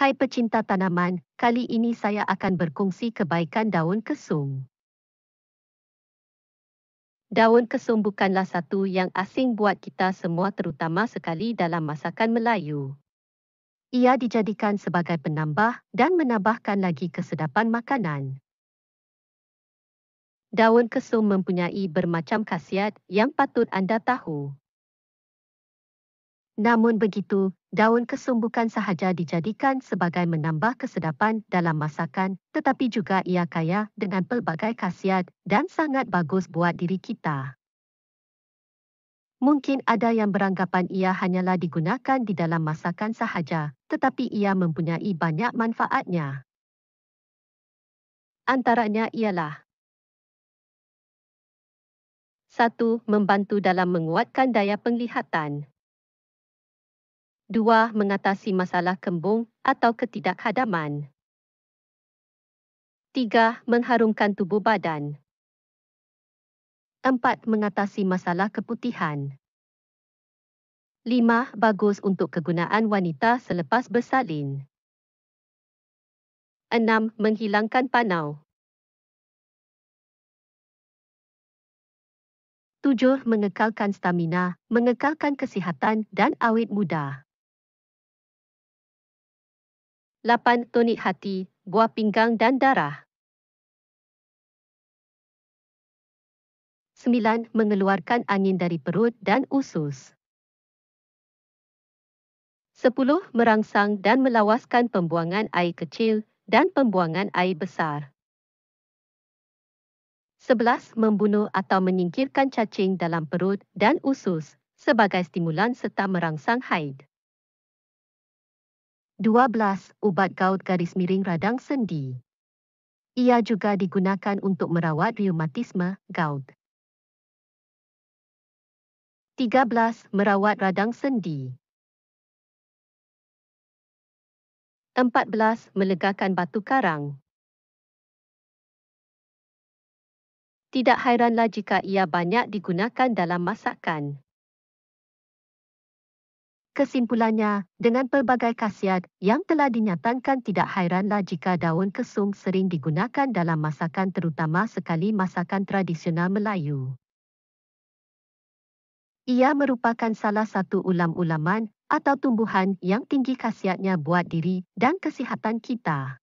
Hai pecinta tanaman, kali ini saya akan berkongsi kebaikan daun kesum. Daun kesum bukanlah satu yang asing buat kita semua terutama sekali dalam masakan Melayu. Ia dijadikan sebagai penambah dan menambahkan lagi kesedapan makanan. Daun kesum mempunyai bermacam khasiat yang patut anda tahu. Namun begitu, daun kesumbukan sahaja dijadikan sebagai menambah kesedapan dalam masakan, tetapi juga ia kaya dengan pelbagai khasiat dan sangat bagus buat diri kita. Mungkin ada yang beranggapan ia hanyalah digunakan di dalam masakan sahaja, tetapi ia mempunyai banyak manfaatnya. Antaranya ialah 1. Membantu dalam menguatkan daya penglihatan. Dua, mengatasi masalah kembung atau ketidakhadaman. Tiga, mengharumkan tubuh badan. Empat, mengatasi masalah keputihan. Lima, bagus untuk kegunaan wanita selepas bersalin. Enam, menghilangkan panau. Tujuh, mengekalkan stamina, mengekalkan kesihatan dan awet muda. 8 tonik hati, buah pinggang dan darah. 9 mengeluarkan angin dari perut dan usus. 10 merangsang dan melawaskan pembuangan air kecil dan pembuangan air besar. 11 membunuh atau menyingkirkan cacing dalam perut dan usus sebagai stimulan serta merangsang haid. 12. Ubat gaut garis miring radang sendi. Ia juga digunakan untuk merawat reumatisme, gout. 13. Merawat radang sendi. 14. Melegakan batu karang. Tidak hairanlah jika ia banyak digunakan dalam masakan. Kesimpulannya, dengan pelbagai khasiat yang telah dinyatakan tidak hairanlah jika daun kesung sering digunakan dalam masakan terutama sekali masakan tradisional Melayu. Ia merupakan salah satu ulam-ulaman atau tumbuhan yang tinggi khasiatnya buat diri dan kesihatan kita.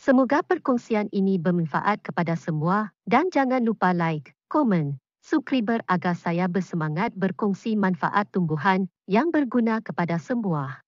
Semoga perkongsian ini bermanfaat kepada semua dan jangan lupa like, komen. Subscriber agar saya bersemangat berkongsi manfaat tumbuhan yang berguna kepada semua.